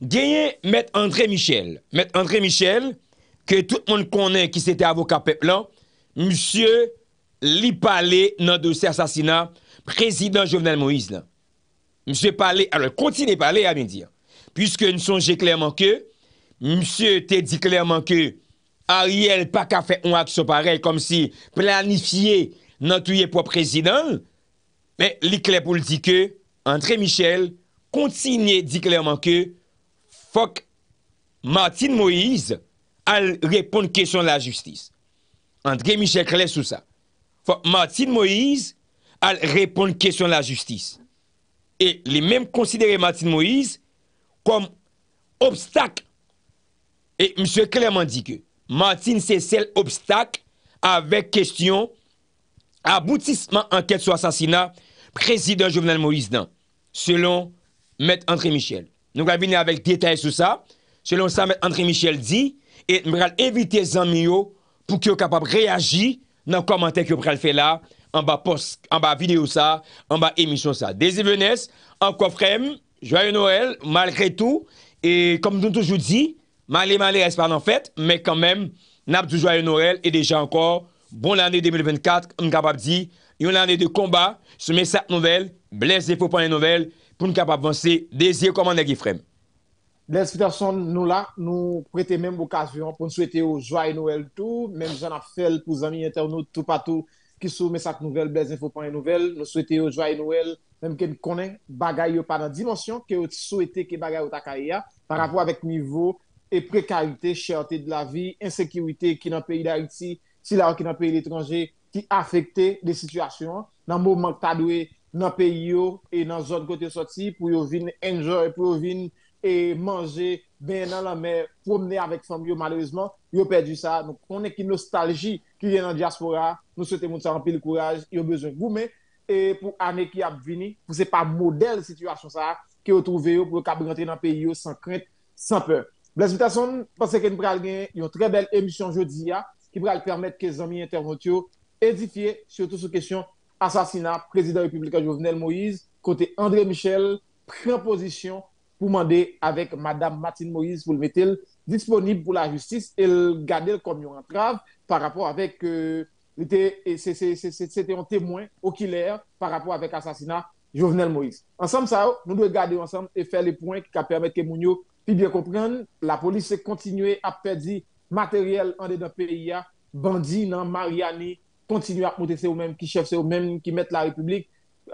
Gyeyen mèd André Michel, mèd André Michel, ke tout moun konen ki se te avoka pep lan, msye li pale nan dosè asasina prezident Jovenel Moïse lan. Mse pale, alè, kontine pale a mi dir. Piske nou sonje klerman ke, msye te di klerman ke, a yel pa ka fe on akso parel kom si planifiye nan touye pou prezident, men li klep ou li di ke, André Michel kontine di klerman ke, fok Martine Moïse al question de la justice. André Michel Clé sou ça. Fok Martine Moïse al question à la justice. Et les mêmes considéraient Martine Moïse comme obstacle. Et M. Clément dit que Martine c'est celle obstacle avec question aboutissement enquête sur assassinat président Jovenel Moïse Selon M. André Michel. Nou gwa bine avèk detay sou sa, selon sa mè Andre Michel di, et mwè gwa l evite zanmi yo, pou ki yo kapap reagi, nan komante ki yo gwa l fè la, an ba video sa, an ba emisyon sa. De zi vènes, an kofrem, joye Noël, malgré tou, et kom joun toujou di, malè malè respan an fèt, mè kan mèm, nabdou joye Noël, et deja ankor, bon lannè 2024, mwè kapap di, yon lannè de komba, sou mè sat nouvel, blè zè fò panè nouvel, pou nou kap avanse desye komande Gifrem. Les fiterson nou la, nou prete menm okasyon pou nou souwete yo joay nouel tou, menm jana fel pou zami interno tou patou ki sou mesak nouvel, blèz info panye nouvel, nou souwete yo joay nouel, menm ke nou konen bagay yo pa nan dimensyon ke yo souwete ke bagay yo ta kaya par rapport avek nivou e prekarite, chayote de la vi, ensekirite ki nan peyi da iti, si la wak ki nan peyi l'etranje, ki afekte de situasyon nan mouman tadwe nan peyo e nan zon kote yon soti pou yon vin enjore, pou yon vin e manje ben nan la mer pou mene avek famyo, malouzman yon perdi sa, nou konen ki nostalji ki gen nan diaspora, nou sote moun sa rampi l kouraj, yon bezon goume e pou ane ki ap vini, pou se pa model situasyon sa, ki yon trouve yon pou kab rentre nan peyo san krent san peur. Blas, mouta son, panse ke nou pral gen yon trebel emisyon jodi ya, ki pral permet ke zami intervot yo edifiye, surtout sou kesyon assassinat président républicain Jovenel Moïse, côté André Michel prend position pour demander avec Madame Martine Moïse pour le mettre disponible pour la justice et le garder comme une entrave par rapport avec euh, c'était un témoin oculaire par rapport avec assassinat Jovenel Moïse. Ensemble, ça, nous devons garder ensemble et faire les points qui permettent que Mounio puisse bien comprendre. La police continue à perdre matériel en dedans pays, bandits dans Mariani, kontinu ap motese ou menm ki chefse ou menm ki met la republik,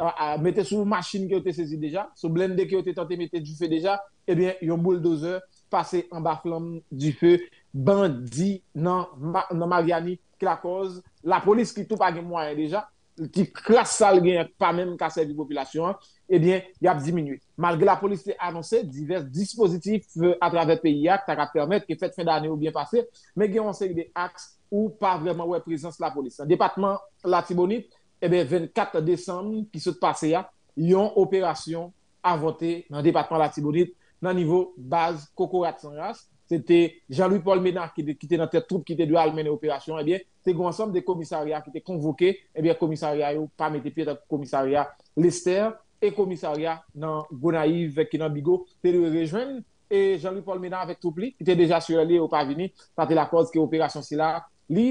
a mette sou machin ki o te sezi deja, sou blende ki o te tante mette du fe deja, ebyen eh yon bouldozer pase an ba flam du fe, bandi nan ma gani k la koz, la polis ki tou pa gen mwayen deja, ki krasal gen pa men kasevi populasyon, ebyen, y ap diminuye. Malge la polis te anonsè, divers dispositif euh, a travè peyi ak, ta ka permèt ke fèt fèn danè ou bien pase, men gen anonsè y de aks ou pa vèman wè presens la polis. Depatman Latibonit, ebyen 24 Desem, ki sot pase ya, yon operasyon avote nan Depatman Latibonit, nan nivou baz kokorat san rast, se te Jean-Louis Paul Ménard ki te nan te troupe ki te dwe almen e operasyon, e bie te gwa ansom de komisariya ki te konvoke, e bie komisariya yo pa mette piye ta komisariya Lester, e komisariya nan Gounaïv vek ki nan Bigo, te dwe rejwen, e Jean-Louis Paul Ménard vek troupe li, ki te deja surali ou pa vini, pa te la koz ki operasyon si la li,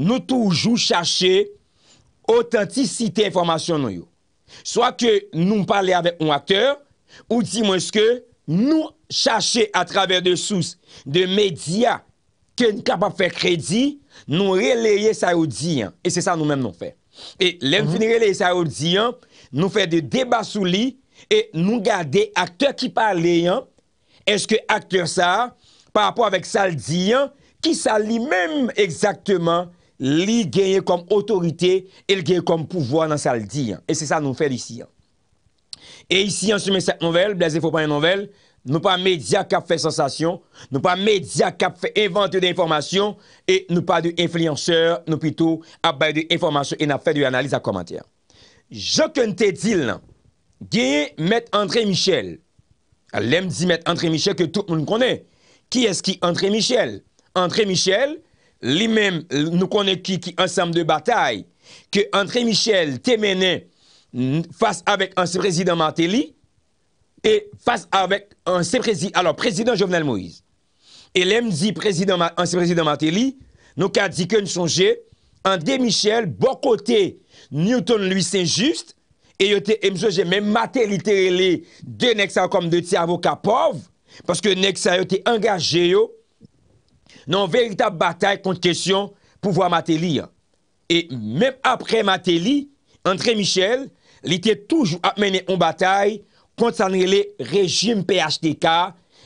nou toujou chache autentisite informasyon nou yo. Soa ke nou pale ave ou akteur, ou di mwen ske nou chache a traver de mhm. sous, de media ke nou kapap fe kredi, nou releye sa ou diyan. E se sa nou men nou fe. E lèm fin releye sa ou diyan, nou fe de deba sou li, e nou gade akteur ki pale yan, eske akteur sa, pa apou avèk sal diyan, ki sal li menm ekzakteman Li genye kom otorite, el genye kom pouvoan nan sa l di. E se sa nou fe disi. E isi ansume sep nouvel, blaze fopan nouvel, nou pa media kap fe sensasyon, nou pa media kap fe evante de informasyon, e nou pa de enflyanseur, nou pito ap bay de informasyon, e nap fe de analize a komantiyan. Jo ke nte dil nan, genye met entre michel. Alem di met entre michel ke tout moun konen. Ki es ki entre michel? Entre michel, li men nou konen ki ki ansam de batay ke antre Michel temene fase avek anse prezident Martelly e fase avek anse prezident alo prezident Jovenel Moïse e lem di prezident anse prezident Martelly nou ka di ke nou sonje antre Michel bokote Newton Louis Saint-Just e yo te emsoje men Martelly terele de nek sa kom de ti avoka pov paske nek sa yo te angaje yo Non, véritable bataille contre question pouvoir Matéli. Hein. Et même après Matéli, André Michel, il était toujours amené en bataille contre le régime PHDK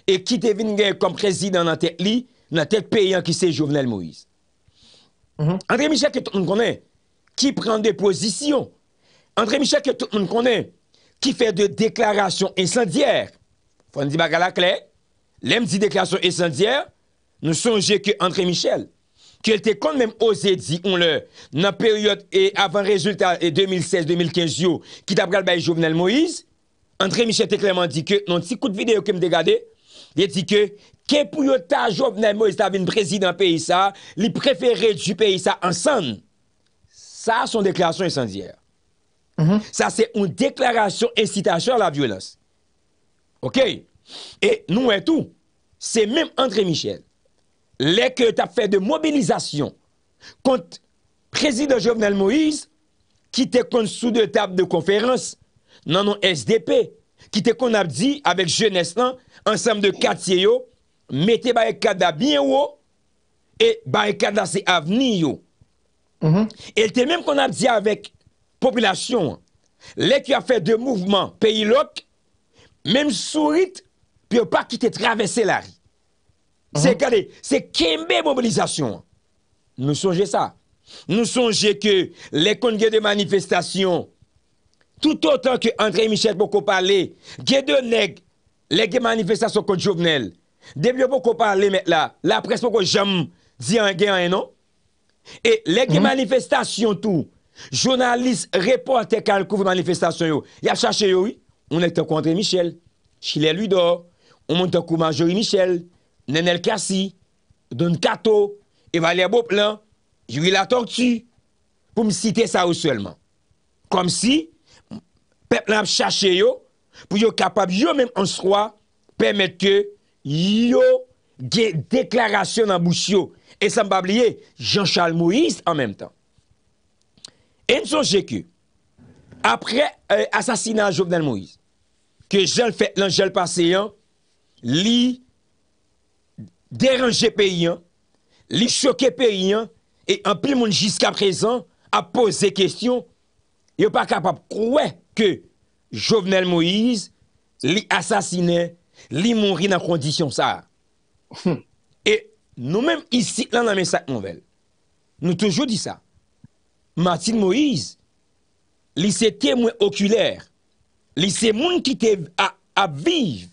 et qui était venu comme président dans tête pays, dans hein, qui c'est Jovenel Moïse. Mm-hmm. André Michel que tout le monde connaît, qui prend des positions. André Michel que tout le monde connaît, qui fait des déclarations incendiaires. Faut dire bagala clair. L'aime dit déclaration incendiaire, nous songeons que André Michel, qui était quand même osé dire, on le, dans la période et avant résultat 2016-2015, qui pris le Jovenel Moïse, André Michel a clairement dit que, dans un petit coup de vidéo que me regardé, il dit que, que pour ta Jovenel Moïse, le président du pays, ça, il préférait du pays, ça, ensemble. Ça, une déclaration incendiaire. Mm-hmm. Ça, c'est une déclaration incitation à la violence. OK? Et nous et tout, c'est même André Michel les que fait de mobilisation contre président Jovenel Moïse, qui te compte sous deux tables de conférence, non, non, SDP, qui te qu'on dit avec jeunesse, ensemble de quartier, yo, mettez barricade bien haut, et barricade c'est avenir, mhm. Et même qu'on a dit avec population, les a fait de mouvement pays loc, même sourit, puis pas quitter traverser la rue. Se uh-huh. kade, se kembe mobilizasyon. Nou sonje sa. Nou sonje ke le kon gye de manifestasyon, tout otan ke André Michel poko pale, gye de neg, le gye manifestasyon kon jovenel, debye poko pale met la, la pres poko jam di an gye an enon, e le gye uh-huh. manifestasyon tou, jounalist, reporte, kal kouf manifestasyon yo, ya chache yo, ou nete kon André Michel, chile lui do, ou mante kon Majori Michel, Nenel Kassi, Don Kato, Evalé Je Jury La Tortue, pour me citer ça seulement. Comme si, peuple a cherché yo, pour yo capable yo même en soi, permettre que yo une déclaration dans bouche Et sans oublier, Jean-Charles Moïse en même temps. Et nous que, après l'assassinat euh, de Jovenel Moïse, que Jean fait l'angel passé, li deranje pe yon, li choke pe yon, e anpil moun jiska prezan, ap pose kestyon, yo pa kapap kouè ke Jovenel Moïse, li asasine, li moun ri nan kondisyon sa. E nou menm isi lan nan mesak mouvel. Nou toujou di sa. Martin Moïse, li se temwen okuler, li se moun kite ap viv,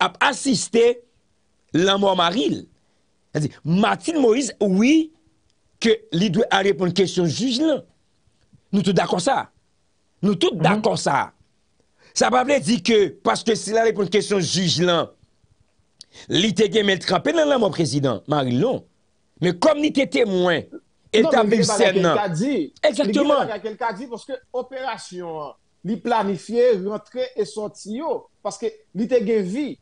ap asiste moun, la mwa Maril, Matil Moïse, oui, ke li dwe a repon kèsyon juj lan, nou tout dakon sa, nou tout dakon sa, sa pable di ke, paske se la repon kèsyon juj lan, li te gen mel trape, nan la mwa prezident, Maril lon, me kom ni te temwen, etabim sen nan, eksektman, li te gen ke lka di, paske operasyon, li planifiye, rentre, e son tiyo, paske li te gen vi,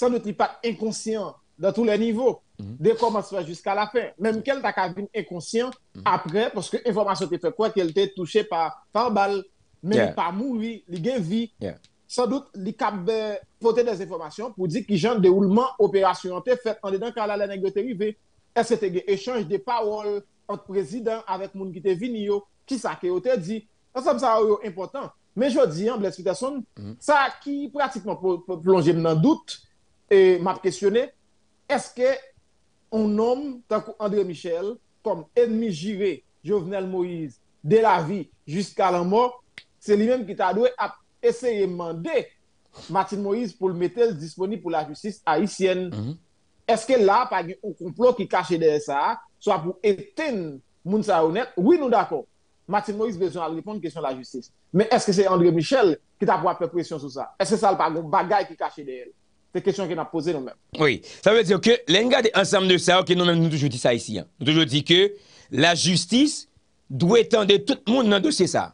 sa nou ti pat inkonsyant dan tou le nivou, de koman se fè jusqu'a la fè. Mèm kèl tak avin inkonsyant apre, porske informasyon te fè kwa, kèl te touche pa par bal, mèm pa mouvi, li gen vi. Sa dout, li kapbe pote de z'informasyon pou di ki jan de oulman operasyon te fè, an de dan kwa la lène gote rive. Ese te gen echange de pawol ant prezident avèk moun ki te vini yo, ki sa ke yo te di. Sa msa ou yo impotant. Me jodi, an bleskite son, sa ki pratikman pou plonjim nan dout, Et m'a questionné, est-ce que un homme, tant qu'André Michel, comme ennemi juré, Jovenel Moïse, de la vie jusqu'à la mort, c'est lui-même qui t'a dû essayer de demander Martin Moïse pour le mettre disponible pour la justice haïtienne. Mhm. Est-ce que là, pas un complot qui cache derrière ça, soit pour éteindre Mounsa honnête? Oui, nous d'accord. Martin Moïse besoin de répondre à la question de la justice. Mais est-ce que c'est André Michel qui t'a pour la pression sur ça? Est-ce que ça le pas bagage qui cache derrière? Te kèsyon gen ap pose nou mè. Oui. Sa mè diyo ke lè nga de ansam mm-hmm. mm-hmm. de sa, ok, nou mè nou toujou di sa isi. Nou toujou di ke la justis dwe tende tout moun nan dosye sa.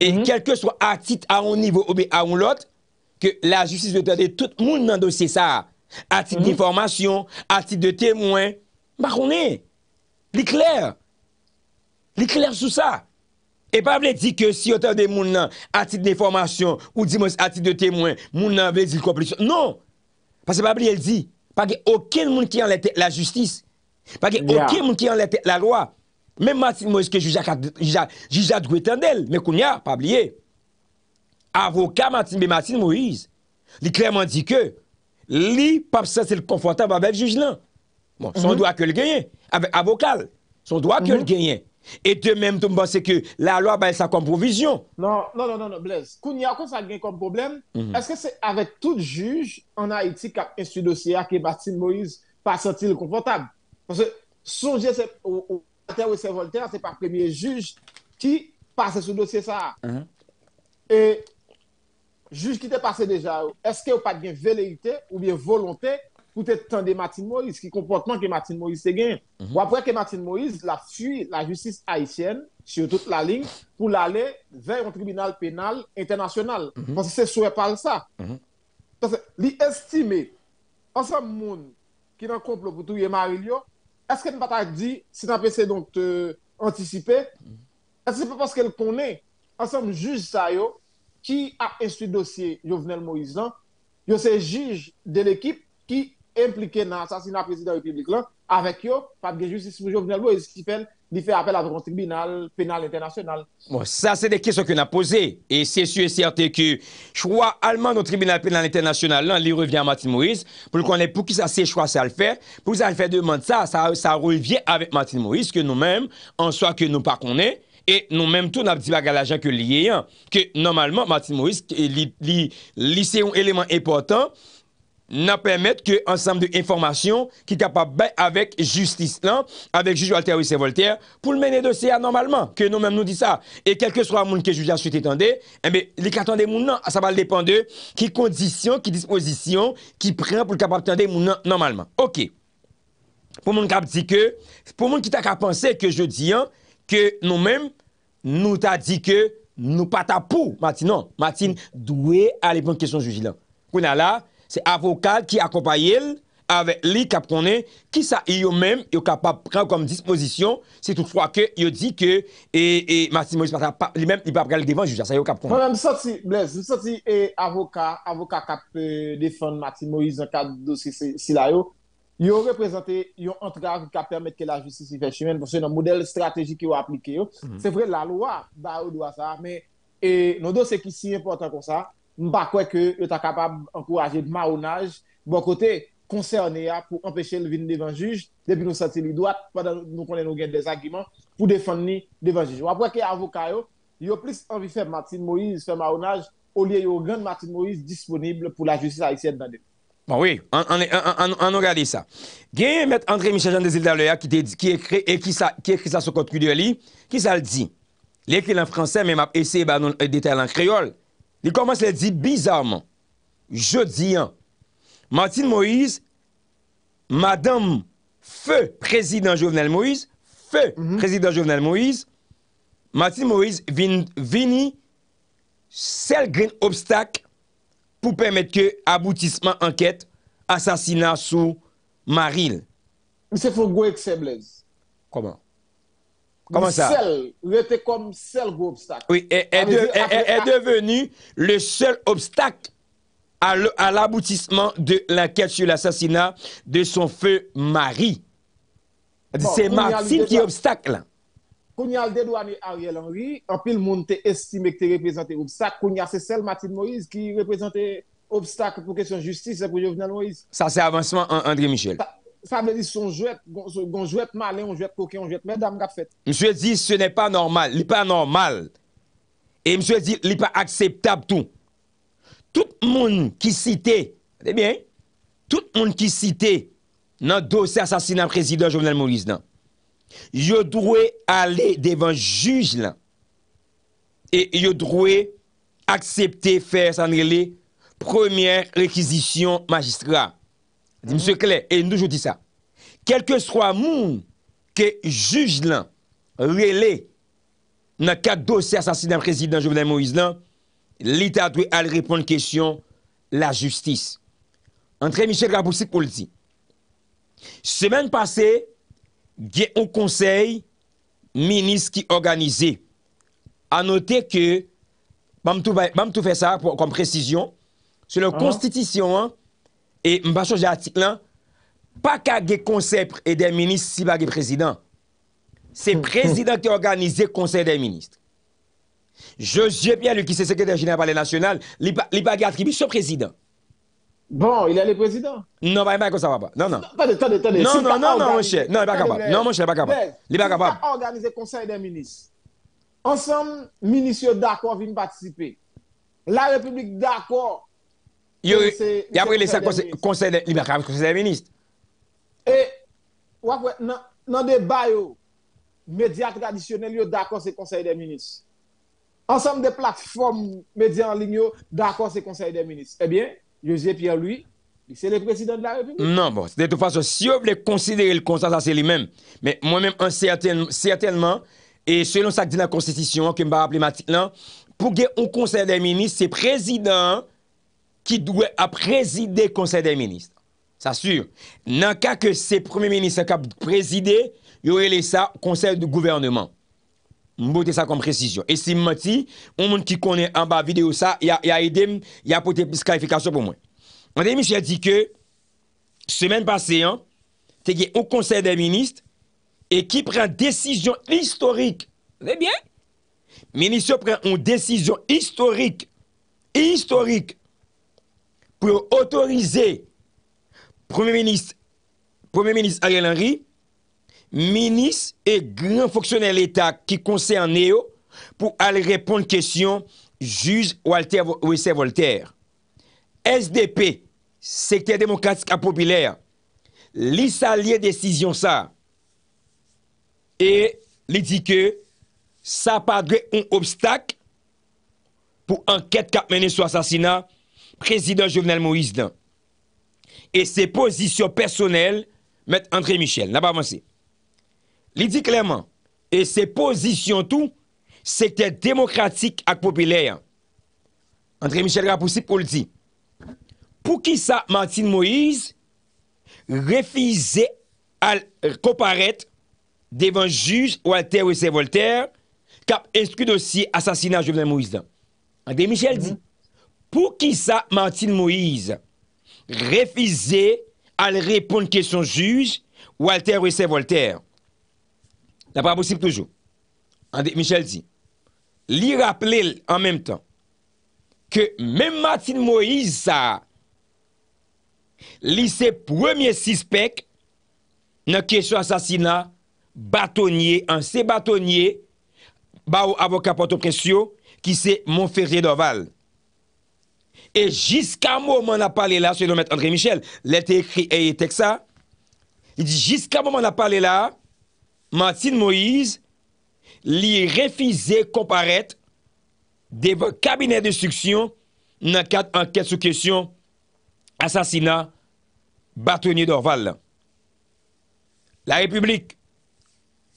Et kelke sou atit a ou nivou ou be a ou lot, ke la justis dwe tende tout moun nan dosye sa. Atit di formasyon, atit de temouen, mè pa konè. Li kler. Li kler sou sa. Et pa mè di ke si yo tende moun nan atit de formasyon ou di mons atit de temouen, moun nan vè di l'kompresyon. Non! Pase Babli el di, pa ge okel moun ki an lete la justis, pa ge okel moun ki an lete la lwa, men Matin Moise ke juja dwe tendel, men koun ya, Babli e, avoka Matin be Matin Moise, li kreman di ke, li pa se se konfantan babel juj lan, son do akol genyen, avokal, son do akol genyen. Et de même, tout pense que la loi a sa comme provision. Non, non, non, non, non Blaise. Quand il ça a comme problème, mhm. est-ce que c'est avec tout juge en Haïti qui a un dossier que Martine Moïse pas senti confortable? Parce que songez, c'est Voltaire Voltaire, c'est pas le premier juge qui passe ce dossier ça. Mhm. Et juge qui t'est passé déjà, est-ce qu'il n'y a pas de velléité ou bien volonté peut être tende Martin Moïse, qui comportement que Martin Moïse te gagné mhm. Ou après que Martin Moïse la fui la justice haïtienne, sur toute la ligne, pour l'aller vers un tribunal pénal international. Mm -hmm. Pase se souè ça mhm. parce Mm -hmm. Pase li estime, ansan moun ki nan Marilio. Est-ce Marilio, ne pas pas dire, si a pensé donc anticiper mhm. est que que qu'elle parce qu'elle connaît, ensemble, juge yo, qui a le dossier Jovenel Moïse y hein? yo c'est juge de l'équipe qui implike nan sasina prezident republik lan, avek yo, Fabien Jus, si moujou vinalbo, e s'ki fen di fe apel a dron tribunal penal internasyonal. Bon, sa se de kese kon a pose, e se su e certe ke, choua alman dron tribunal penal internasyonal lan, li revyen Matin Moïse, pou l konen pou ki sa se choua sa l fe, pou l sa l fe deman sa, sa revyen avek Matin Moïse, ke nou men, an soa ke nou pa konen, e nou men tou na pdi baga la jan ke liyeyan, ke normalman Matin Moïse, li se yon eleman epotan, nan permèt ke ansam de informasyon ki kapap bèk avèk justis lan, avèk jujou alter wisse Voltaire, pou l menè dosè an normalman, ke nou men nou di sa, e kelke sra eh moun ke jujilans sou te tendè, ebe, li katende moun nan, sa bal depande, ki kondisyon, ki disposisyon, ki pren pou l kapap tendè moun nan normalman. Ok. Pou moun kap di ke, pou moun ki ta kapansè ke je di an, ke nou men, nou ta di ke, nou pata pou, mati nan, mati dwe alèpon kè son jujilans. Kou nan la, Se avokal ki akopayel avè li kap konen, ki sa yo mèm yo kap ap pren konm disposisyon, se tout fwa ke yo di ke, e, e, Matin Moïse li mèm, li pa ap pren le devan juja, sa yo kap konen. Mwen an, mwen soti, mwen soti, e, avokal, avokal kap e, defan Matin Moïse an ka dosi si la yo, yo reprezentè, yo antrag kap pèrmèt ke la justice si fè chimen, pou sè nan model strategik yo aplikè yo, mm. se vre la lo a, ba yo do a sa, men, e, nou dosè ki si important kon sa, mpa kwe ke yo ta kapab ankouraje maounaj, bon kote, konser aneya pou empeshe l vini devan juj, depi nou sati li doat, padan nou konen nou gen desagiman, pou defan ni devan juj. Wapwe ke avokayo, yo plis anvi fe Martin Moïse, fe maounaj, o liye yo gen Martin Moïse disponible pou la jujise sa isyed dan de. Bon, oui, an nou gade sa. Gen yon met André Michel-Jean de Zilda Lea, e, ki ekri sa soukot kudyo li, ki sa l di, li ekri lan franse, men map ese ban nou e, detay lan kreol, Li koman se li di bizarman, jodi an, Martine Moïse, Madame Feu, Prezident Jovenel Moïse, Feu, mhm. Prezident Jovenel Moïse, Martine Moïse vini sel grin obstak pou pemet ke aboutisman anket asasina sou Maril. Ou se fok gwek seb lez? Koman? Comment ça? Seul, était comme seul gros obstacle. Oui, est, est, est, est devenu le seul obstacle à l'aboutissement de l'enquête sur l'assassinat de son feu mari. C'est Martine qui est obstacle. Quand il y a le dédouané Ariel Henry, en plus, le monde estimé que tu représenté obstacle. Quand il y a celle Martine Moïse qui représentait obstacle pour question de justice pour Jovenel Moïse. Ça, c'est avancement, André Michel. Mse di, se nè pa normal, li pa normal. E mse di, li pa akseptab tou. Tout moun ki site, tout moun ki site, nan dosè asasina prezident Jovenel Moriz nan. Yo drouè ale devan juj lan. E yo drouè aksepte fè Sanreli, premier rekizisyon magistra. Mse Klee, e nou joudi sa. Kelke swa moun ke juj lan, rele, nan kat dosi asasid nan prezident Jovenel Moïse lan, lita dwe al ripon kèsyon la justis. Entre Michel Raboussic pou l'di. Semen pase, gye ou konsey minis ki organize. Anote ke, bam tou fè sa, pou kom prezisyon, se lè konstitisyon uh-huh. an, E mba chou je atik lan, pa ka ge konsep eden menis si pa ge prezident. Se hmm. prezident ki organize konsep eden menis. Je jep ya lou ki se sekreter jener pale nasyonal, li pa ge atribi se prezident. Bon, il a le prezident. Non pa yon non, non, non, pa kon sa wapa. Nan nan. Non nan nan, mwen chè. Nan mwen chè, nan mwen chè, nan mwen chè. Li pa kapa. Non mwen chè, nan mwen chè, nan mwen chè. Li pa kapa. Non mwen chè, nan mwen chè, nan mwen chè. En son, menis yo d'akor vin patisipe. La republik d'akor, Yo apre lese conseil de l'imprat, conseil de l'imprat. E wakwe, nan de bayo, media tradisyonel yo d'akon se conseil de l'imprat. Ansem de platform media anlig yo d'akon se conseil de l'imprat. Ebyen, Yosef Piyan lui, se le presidant de l'imprat. Nan, bon, de tout fason, si yo vle konsidere l'imprat, sa se li men. Men, mwen men, certainman, e selon sa ki di la konsistisyon, ke mba rappele Matitlan, pou ge yon konseil de l'imprat, se prezidant, qui doit présider le Conseil des ministres. Ça sûr. Dans le cas que c'est Premier ministre qui a présidé, il y aurait ça Conseil du gouvernement. Je ça comme précision. Et si je on un monde qui connaît en bas vidéo ça, il a, il a apporté plus qualifications pour moi. On a dit que, semaine passée, hein, il y a conseil des ministres et qui prend décision historique. voyez bien. Ministre prend une décision historique. Historique pour autoriser Premier ministre, Premier ministre Ariel Henry, ministre et grand fonctionnaire de l'État qui concerne Néo, pour aller répondre question juge Walter Wessel Voltaire. SDP, secteur démocratique et populaire, sa décision ça. Et lui dit que ça pas un obstacle pour enquête qui a mené sur l'assassinat président Jovenel Moïse Et ses positions personnelles, M. André Michel, n'a pas avancé. Il dit clairement, et ses positions tout, c'était démocratique et populaire. André Michel Rapoussi pour le dire. Pour qui ça, Martin Moïse, refusait à euh, comparaître devant juge Walter Wessé Voltaire, qui a inscrit dossier assassinat Jovenel Moïse. André Michel dit. Mhm. Pour qui ça, Martin Moïse refusait à répondre question juge Walter c'est Voltaire n'est pas possible toujours. Michel dit, lui rappeler en même temps que même Martin Moïse, ça, le premier suspect dans question assassinat bâtonnier, ancien bâtonnier, avocat porto précio qui c'est Montferré d'Oval. Et jusqu'à moment on a parlé là, le Maître André Michel, l'été écrit et texte ça. Il dit jusqu'à moment on a parlé là, Martine Moïse, lui refusé comparaître devant cabinet d'instruction dans cadre enquête sous question assassinat bâtonnier d'Orval. La République,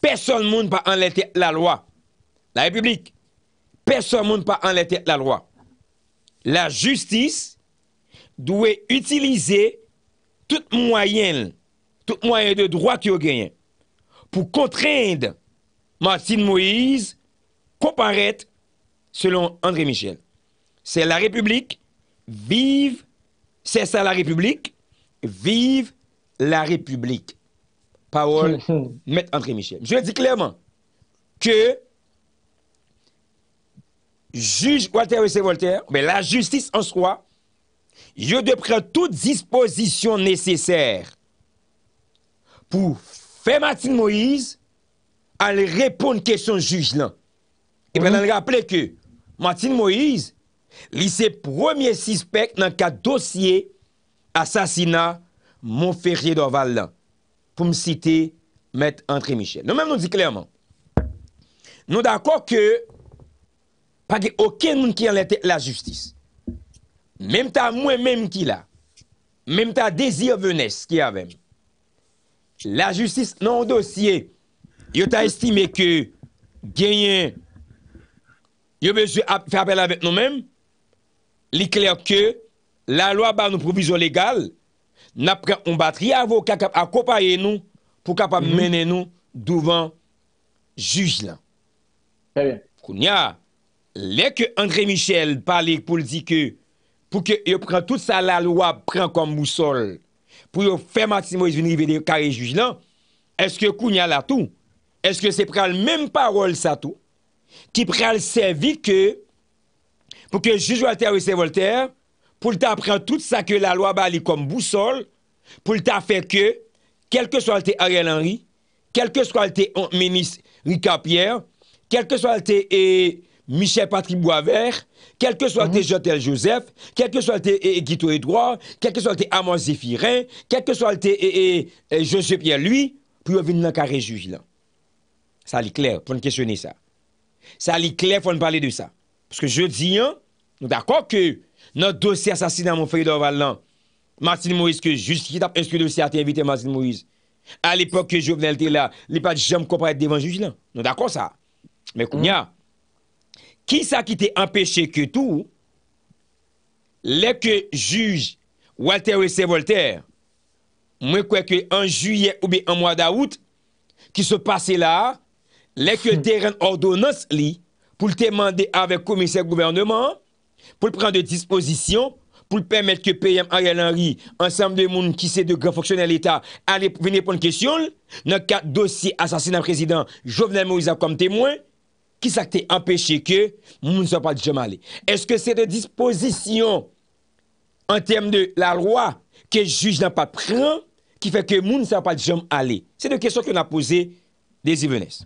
personne ne pas en la loi. La République, personne ne pas en la loi la justice doit utiliser tout moyen, tout moyen de droit qu'il gagné pour contraindre Martin Moïse comparaître selon André Michel. C'est la République, vive, c'est ça la République, vive la République. Parole, met André Michel. Je dis clairement que Juge Walter Wessey-Volter, la justice en soi, yo de pre tout disposition neseser pou fe Matin Moïse al repon kèchon juge lan. E pe nan raple ke, Matin Moïse li se premier suspect nan ka dosye asasina Monferrier d'Orval lan. Pou m'cite Mèd Antrimichel. Nou mèm nou di klèrman. Nou d'akor ke Fage oken moun ki an lete la justis. Mem ta mwen menm ki la. Mem ta dezir venes ki avèm. La justis nan dosye. Yo ta estime ke genyen. Yo bejou fè apel avèm nou mèm. Li kler ke la lwa ba nou provizyon legal. N apre on batri avokat akopaye nou. Pou kap ap mènen mhm. nou douvan juj lan. Kou nyar. Lè ke André Michel pale pou l di ke, pou ke yo pren tout sa la loi pren kom mousol, pou yo fermatismo izvini vede kare jujlan, eske kounya la tou, eske se prel menm parol sa tou, ki prel se vi ke, pou ke jujolte avise Voltaire, pou l ta pren tout sa ke la loi bali kom mousol, pou l ta fe ke, kelke so alte Ariel Henry, kelke so alte Menis Rika Pierre, kelke so alte e... Eh, Michel-Patrick Boisvert, kelke sou alte Jotel Joseph, kelke sou alte Egito Edouard, kelke sou alte Amos Zephirin, kelke sou alte José Pierre Lui, pou yon vin nan kare jujilan. Sa li kler pou n'kesyonne sa. Sa li kler pou n'parle de sa. Pouske je di yon, nou d'akon ke, nan dosi asasina moun faydo valan, Martine Moïse ke jus ki tap, en skou dosi ati invite Martine Moïse. A l'epok ke jo vnelte la, li pati jom kompare devan jujilan. Nou d'akon sa. Mè koun ya, Ki sa ki te empeshe ke tou, leke juj Walter Wessey-Walter, mwen kweke an juyè ou be an mwa da wout, ki se pase la, hmm. leke deren ordonans li, pou te mande ave komisèk gouvernement, pou le pren de disposisyon, pou le pèmèt ke P.M. Ariel Henry, ansem de moun ki se de grafoksyonè l'Etat, ale vene pon kèsyon, nan ka dosi asasinan prezident Jovenel Moriza kom temwen, qui ça empêché que nous ne pas déjà aller Est-ce que c'est des dispositions en termes de la loi que le juge n'a pas pris qui fait que nous ne pas déjà aller C'est une question qu'on a posée des Ivenes.